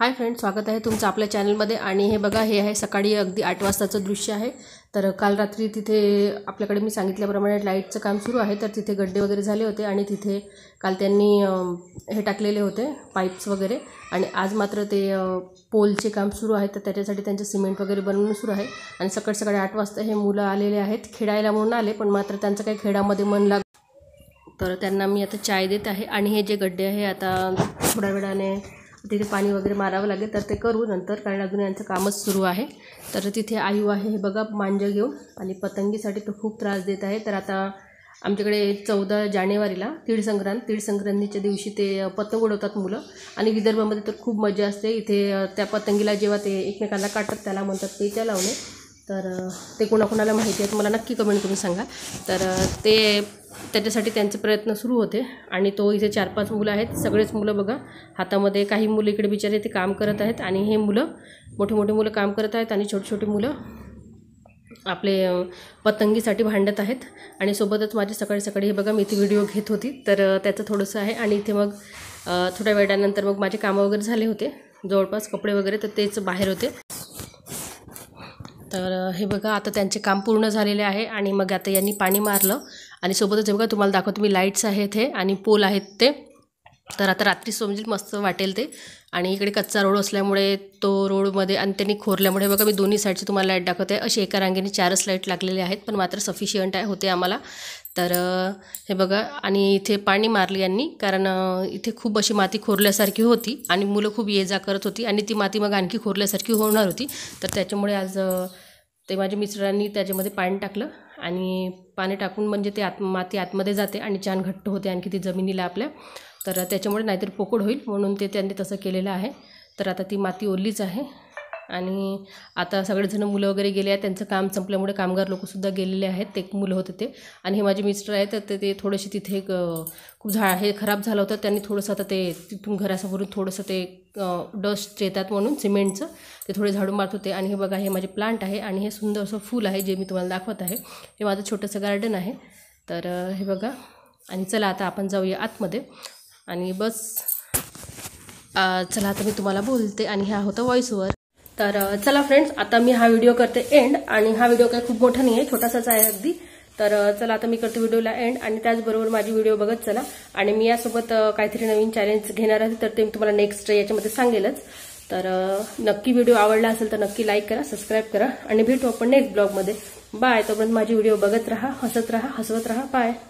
hi friend स्वागत आहे तुमचं आपल्या चॅनलमध्ये आणि हे बघा हे आहे सकाळी अगदी आठ वाजताचं दृश्य आहे तर काल रात्री तिथे आपल्याकडे मी सांगितल्याप्रमाणे लाईटचं काम सुरू आहे तर तिथे गड्डे वगैरे झाले होते आणि तिथे काल त्यांनी हे टाकलेले होते पाईप्स वगैरे आणि आज मात्र ते पोलचे काम सुरू आहे तर त्याच्यासाठी त्यांचं सिमेंट वगैरे बनवणं सुरू आहे आणि सकाळ सकाळी आठ वाजता हे मुलं आलेले आहेत खेळायला म्हणून आले पण मात्र त्यांचं काही खेळामध्ये मन लाग तर त्यांना मी आता चाय देत आहे आणि हे जे गड्डे आहे आता थोड्या वेळाने तिथे पाणी वगैरे मारावं लागेल तर ते करू नंतर कारण अजून यांचं कामच सुरू आहे तर तिथे आयु आहे हे बघा मांजं घेऊन आणि पतंगीसाठी तो खूप त्रास देत आहे तर आता आमच्याकडे चौदा जानेवारीला तीळ संक्रांत तीळ संक्रांतीच्या दिवशी ते पतंग उडवतात मुलं आणि विदर्भामध्ये तर खूप मजा असते इथे त्या पतंगीला जेव्हा ते एकमेकांना काटतात त्याला म्हणतात ते त्या लावणे तर ते कोणाकोणाला माहिती आहेत मला नक्की कमेंट करून सांगा तर ते त्याच्यासाठी त्यांचे प्रयत्न सुरू होते आणि तो इथे चार पाच मुलं आहेत सगळेच मुलं बघा हातामध्ये काही मुलं इकडे बिचारे ते काम करत आहेत आणि हे मुलं मोठे मोठे मुलं काम करत आहेत आणि छोटे छोटे मुलं आपले पतंगीसाठी भांडत आहेत आणि सोबतच माझी सकाळी सकाळी हे बघा मी इथे व्हिडिओ घेत होती तर त्याचं थोडंसं आहे आणि इथे मग थोड्या वेळानंतर मग माझे कामं वगैरे झाले होते जवळपास कपडे वगैरे तर तेच बाहेर होते तर हे बघा आता त्यांचे काम पूर्ण झालेले आहे आणि मग आता यांनी पाणी मारलं आणि सोबतच हे बघा तुम्हाला दाखवतो मी लाईट्स आहेत हे आणि पोल आहेत ते तर आता रात्री समजेल मस्त वाटेल ते आणि इकडे कच्चा रोड असल्यामुळे तो रोडमध्ये आणि त्यांनी खोरल्यामुळे बघा मी दोन्ही साईडचे तुम्हाला लाईट दाखवते अशी एका रांगेने चारच लाईट लागलेले आहेत पण मात्र सफिशियंट आहे होते आम्हाला तर हे बघा आणि इथे पाणी मारले यांनी कारण इथे खूप अशी माती खोरल्यासारखी होती आणि मुलं खूप ये जा करत होती आणि ती माती मग आणखी खोरल्यासारखी होणार होती तर त्याच्यामुळे आज ते माझ्या मिस्टरांनी त्याच्यामध्ये पाणी टाकलं आणि पाणी टाकून म्हणजे ते आत माती आतमध्ये जाते आणि छान घट्ट होते आणखी ती जमिनीला आपल्या तर त्याच्यामुळे नाहीतर पोकळ होईल म्हणून ते त्यांनी तसं केलेलं आहे तर आता ती माती ओरलीच आहे आणि आता सगळेजण मुलं वगैरे गेले आहेत त्यांचं काम संपल्यामुळे कामगार लोकसुद्धा गेलेले आहेत ते मुलं होते ते आणि हे माझे मिस्टर आहेत तर ते थोडेसे तिथे खूप झा हे खराब झालं होतं त्यांनी थोडंसं आता ते तिथून घरासमोरून थोडंसं ते डस्ट येतात म्हणून सिमेंटचं ते थोडे झाडू मारत होते आणि हे बघा हे माझे प्लांट आहे आणि हे सुंदर असं फूल आहे जे मी तुम्हाला दाखवत आहे हे माझं छोटंसं गार्डन आहे तर हे बघा आणि चला आता आपण जाऊया आतमध्ये आणि बस चला आता मी तुम्हाला बोलते आणि हा होतं वॉईसवर तर चला फ्रेंड्स आता मी हा व्हिडिओ करते एंड आणि हा व्हिडिओ काही खूप मोठा नाही आहे छोटासाच आहे अगदी तर चला आता मी करते व्हिडिओला एंड आणि त्याचबरोबर माझी व्हिडिओ बघत चला आणि मी यासोबत काहीतरी नवीन चॅलेंज घेणार आहे तर ते मी तुम्हाला नेक्स्ट याच्यामध्ये सांगेलच तर नक्की व्हिडिओ आवडला असेल तर नक्की लाईक करा सबस्क्राईब करा आणि भेटू आपण नेक्स्ट ब्लॉगमध्ये बाय तोपर्यंत माझी व्हिडिओ बघत राहा हसत राहा हसवत राहा बाय